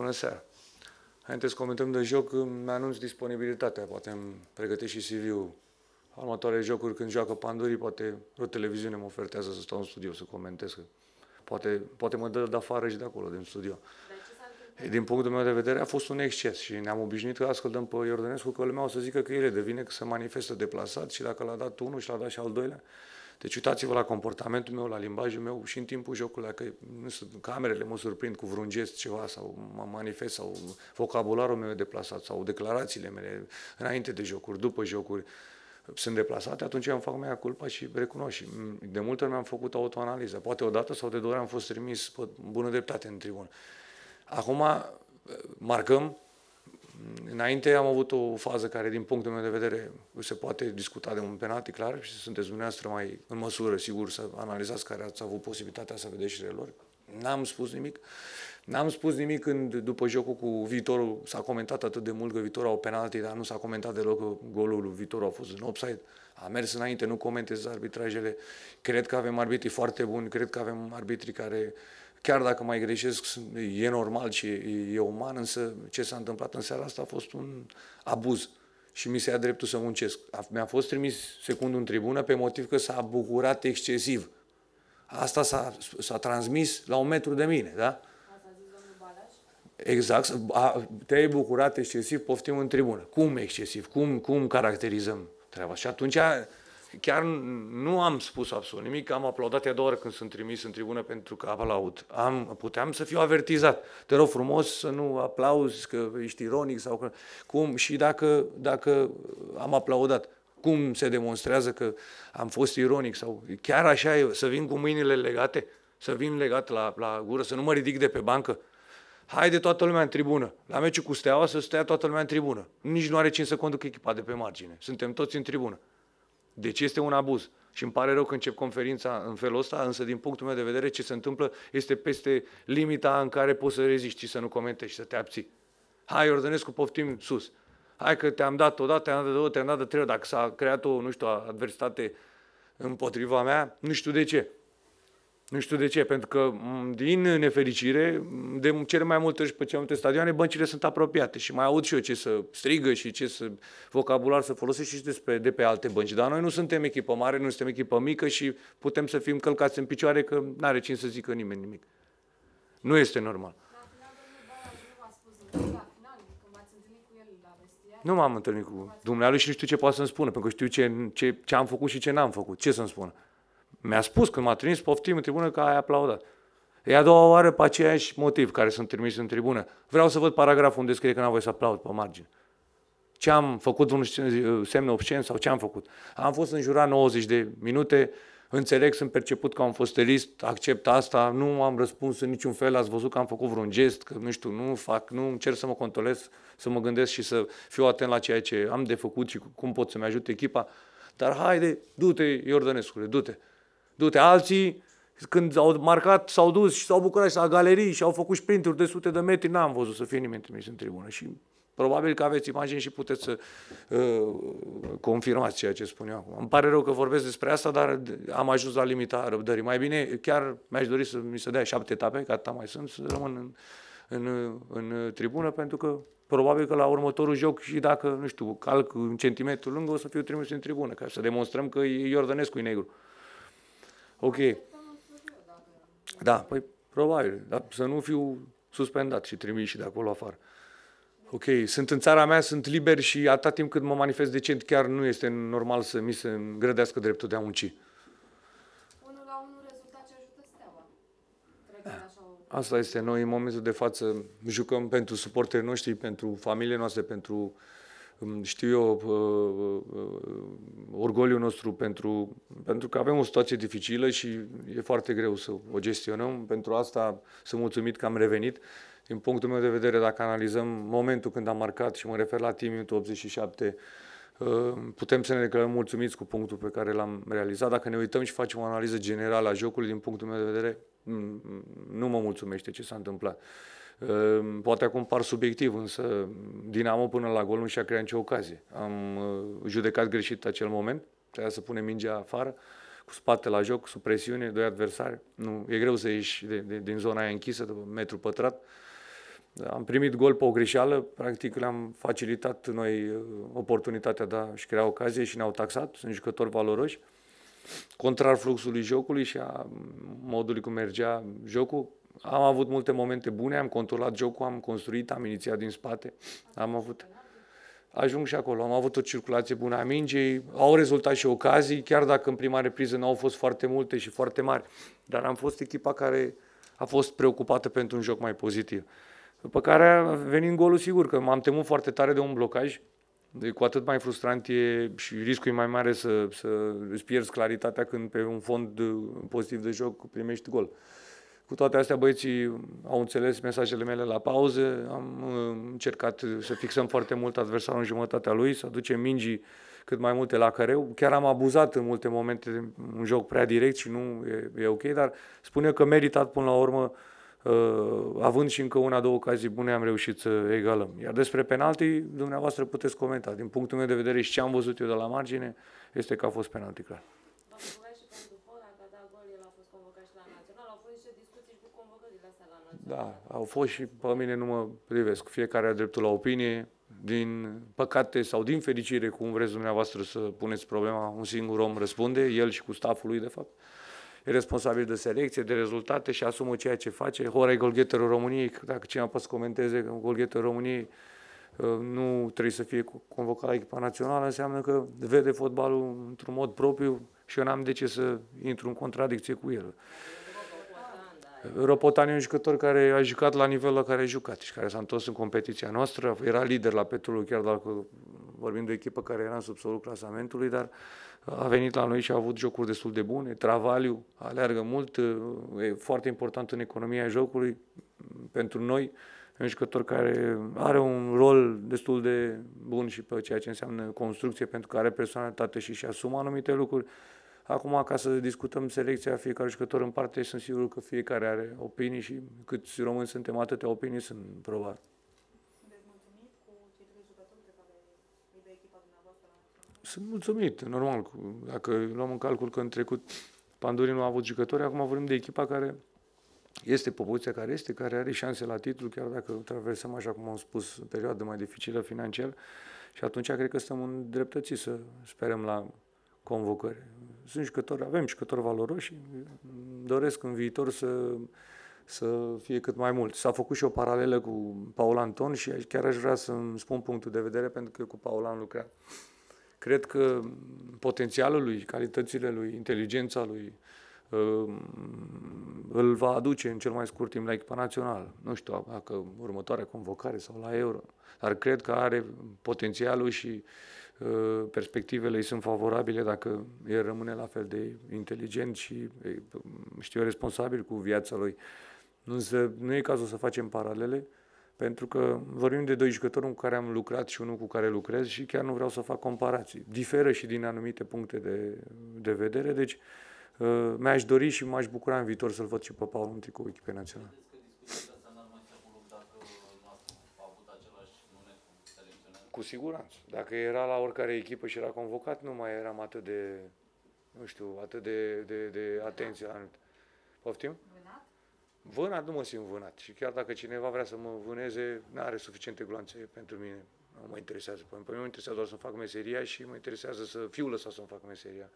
Bună seara! Înainte să comentăm de joc, îmi anunț disponibilitatea, poate îmi pregătesc și CV-ul. Următoarele jocuri, când joacă Pandurii, poate o televiziune mă ofertează să stau în studio să comentez. Poate, poate mă dă de afară și de acolo, din studio. Din punctul meu de vedere a fost un exces și ne-am obișnuit că ascultăm pe Iordănescu că lumea o să zică că el devine că se manifestă deplasat și dacă l-a dat unul și l-a dat și al doilea, deci uitați-vă la comportamentul meu, la limbajul meu și în timpul jocului, dacă nu sunt, camerele mă surprind cu vreun gest ceva sau mă manifest sau vocabularul meu e deplasat sau declarațiile mele înainte de jocuri, după jocuri, sunt deplasate, atunci îmi fac mea culpa și recunosc. De multe ori mi-am făcut autoanaliză. Poate o dată sau de două ori am fost trimis pe bună dreptate în tribun. Acum marcăm, Înainte am avut o fază care, din punctul meu de vedere, se poate discuta de un penalti clar și sunteți dumneavoastră mai în măsură, sigur, să analizați care ați avut posibilitatea să vedeți și lor. N-am spus nimic. N-am spus nimic când, după jocul cu viitorul, s-a comentat atât de mult că viitorul au penalti, dar nu s-a comentat deloc că golul lui viitorul a fost în offside. A mers înainte, nu comentez arbitrajele. Cred că avem arbitri foarte buni, cred că avem arbitri care uh, chiar dacă mai greșesc, e normal și e uman, însă ce s-a întâmplat în seara asta a fost un abuz și mi se ia dreptul să muncesc. Mi-a fost trimis secundul în tribună pe motiv că s-a bucurat excesiv. Asta s-a, transmis la un metru de mine, da? Exact, te-ai bucurat excesiv, poftim în tribună. Cum excesiv? Cum, cum caracterizăm treaba? Și atunci chiar nu am spus absolut nimic, am aplaudat a doua oră când sunt trimis în tribună pentru că aplaud. Am, puteam să fiu avertizat. Te rog frumos să nu aplauzi că ești ironic sau că, cum. Și dacă, dacă am aplaudat, cum se demonstrează că am fost ironic sau chiar așa e, să vin cu mâinile legate, să vin legat la, la gură, să nu mă ridic de pe bancă. Haide toată lumea în tribună. La meciul cu Steaua să stea toată lumea în tribună. Nici nu are cine să conducă echipa de pe margine. Suntem toți în tribună. Deci este un abuz. Și îmi pare rău că încep conferința în felul ăsta, însă din punctul meu de vedere ce se întâmplă este peste limita în care poți să reziști și să nu comentezi și să te abții. Hai, Ordănescu, poftim sus. Hai că te-am dat odată, te-am dat de două, te-am dat de trei, dacă s-a creat o, nu știu, adversitate împotriva mea, nu știu de ce. Nu știu de ce, pentru că, din nefericire, de cele mai multe ori și pe cele multe stadioane, băncile sunt apropiate și mai aud și eu ce să strigă și ce să, vocabular să folosești și despre, de pe alte bănci. Dar noi nu suntem echipă mare, nu suntem echipă mică și putem să fim călcați în picioare că nu are cine să zică nimeni nimic. Nu este normal. Nu m-am întâlnit cu dumnealui și nu știu ce poate să-mi spună, pentru că știu ce, ce, ce am făcut și ce n-am făcut. Ce să-mi spună? Mi-a spus când m-a trimis, poftim în tribună că ai aplaudat. E a doua oară pe aceeași motiv care sunt trimis în tribună. Vreau să văd paragraful unde scrie că n-am voie să aplaud pe margine. Ce am făcut un semn obscen sau ce am făcut? Am fost în jurat 90 de minute, înțeleg, sunt perceput că am fost elist. accept asta, nu am răspuns în niciun fel, ați văzut că am făcut vreun gest, că nu știu, nu fac, nu încerc să mă controlez, să mă gândesc și să fiu atent la ceea ce am de făcut și cum pot să-mi ajute echipa. Dar haide, du-te, Iordănescule, du-te. Du-te, alții când au marcat, s-au dus și s-au bucurat și la galerii și au făcut sprinturi de sute de metri, n-am văzut să fie nimeni trimis în tribună. Și probabil că aveți imagini și puteți să uh, confirmați ceea ce spun eu acum. Îmi pare rău că vorbesc despre asta, dar am ajuns la limita răbdării. Mai bine, chiar mi-aș dori să mi se dea șapte etape, că atâta mai sunt, să rămân în, în, în tribună, pentru că probabil că la următorul joc și dacă, nu știu, calc un centimetru lung, o să fiu trimis în tribună, ca să demonstrăm că Iordănescu e negru. Ok. Da, păi probabil, dar să nu fiu suspendat și trimis și de acolo afară. Ok, sunt în țara mea, sunt liber și atâta timp cât mă manifest decent, chiar nu este normal să mi se îngrădească dreptul de a munci. Unul la unul rezultat ce ajută steaua. Eh, așa o... Asta este. Noi, în momentul de față, jucăm pentru suporterii noștri, pentru familiile noastre, pentru uh, știu eu, uh, uh, orgoliul nostru pentru, pentru că avem o situație dificilă și e foarte greu să o gestionăm. Pentru asta sunt mulțumit că am revenit. Din punctul meu de vedere, dacă analizăm momentul când am marcat și mă refer la timp 87, uh, putem să ne declarăm mulțumiți cu punctul pe care l-am realizat. Dacă ne uităm și facem o analiză generală a jocului, din punctul meu de vedere, mm, mm, nu mă mulțumește ce s-a întâmplat. Ehm, poate acum par subiectiv, însă Dinamo până la gol nu și-a creat nicio ocazie. Am eh, judecat greșit acel moment, trebuia să punem mingea afară, cu spate la joc, sub presiune, doi adversari. Nu, e greu să ieși de, de, din zona aia închisă, de metru pătrat. Am primit gol pe o greșeală, practic le-am facilitat noi eh, oportunitatea de a-și crea ocazie și ne-au taxat, sunt jucători valoroși. Contrar fluxului jocului și a modului cum mergea jocul, am avut multe momente bune, am controlat jocul, am construit, am inițiat din spate, am avut... Ajung și acolo, am avut o circulație bună a mingei, au rezultat și ocazii, chiar dacă în prima repriză nu au fost foarte multe și foarte mari, dar am fost echipa care a fost preocupată pentru un joc mai pozitiv. După care a venit golul sigur, că m-am temut foarte tare de un blocaj, de cu atât mai frustrant e și riscul e mai mare să, să îți pierzi claritatea când pe un fond pozitiv de joc primești gol. Cu toate astea, băieții au înțeles mesajele mele la pauză, am uh, încercat să fixăm foarte mult adversarul în jumătatea lui, să aducem mingii cât mai multe la căreu. Chiar am abuzat în multe momente un joc prea direct și nu e, e ok, dar spune că meritat până la urmă, uh, având și încă una, două ocazii bune, am reușit să egalăm. Iar despre penalti, dumneavoastră puteți comenta. Din punctul meu de vedere și ce am văzut eu de la margine, este că a fost penalti clar convocat și la Național, au fost niște discuții și cu convocările astea la Național. Da, au fost și pe mine nu mă privesc. Fiecare are dreptul la opinie, din păcate sau din fericire, cum vreți dumneavoastră să puneți problema, un singur om răspunde, el și cu staful lui, de fapt. E responsabil de selecție, de rezultate și asumă ceea ce face. Hora e golgheterul României, dacă cineva poate să comenteze că golgheterul României nu trebuie să fie convocat la echipa națională, înseamnă că vede fotbalul într-un mod propriu și eu n-am de ce să intru în contradicție cu el. Ropotan e un jucător care a jucat la nivel la care a jucat și care s-a întors în competiția noastră. Era lider la Petrolul, chiar dacă vorbim de o echipă care era în subsolul clasamentului, dar a venit la noi și a avut jocuri destul de bune. Travaliu aleargă mult, e foarte important în economia jocului pentru noi un jucător care are un rol destul de bun și pe ceea ce înseamnă construcție, pentru că are personalitate și și asumă anumite lucruri. Acum, ca să discutăm selecția fiecare jucător în parte, sunt sigur că fiecare are opinii și câți români suntem, atâtea opinii sunt probabil. Sunt mulțumit, normal. Dacă luăm în calcul că în trecut Pandurii nu a avut jucători, acum vorbim de echipa care este Popovița care este, care are șanse la titlu, chiar dacă traversăm, așa cum am spus, o perioadă mai dificilă financiar și atunci cred că suntem îndreptățiți să sperăm la convocări. Sunt jucători, avem jucători valoroși, doresc în viitor să, să fie cât mai mult. S-a făcut și o paralelă cu Paul Anton și chiar aș vrea să-mi spun punctul de vedere pentru că cu Paul am lucrat. Cred că potențialul lui, calitățile lui, inteligența lui, uh, Ehm, îl va aduce în cel mai scurt timp la echipa națională. Nu știu dacă următoarea convocare sau la Euro, dar cred că are potențialul și ehm, perspectivele îi sunt favorabile dacă el rămâne la fel de inteligent și, știu, responsabil cu viața lui. Însă nu e cazul să facem paralele, pentru că vorbim de doi jucători cu care am lucrat și unul cu care lucrez și chiar nu vreau să fac comparații. Diferă și din anumite puncte de, de vedere, deci uh, Uh, mi-aș dori și m-aș bucura în viitor să-l văd și pe Paul Munti cu echipe națională. Cu siguranță. Dacă era la oricare echipă și era convocat, nu mai eram atât de, nu știu, atât de, de, de atenție. Poftim? Vânat? Vânat nu mă simt vânat. Și chiar dacă cineva vrea să mă vâneze, nu are suficiente gloanțe pentru mine. Nu mă interesează. Pe păi, mine păi mă interesează doar să-mi fac meseria și mă interesează să fiu lăsat să-mi fac meseria.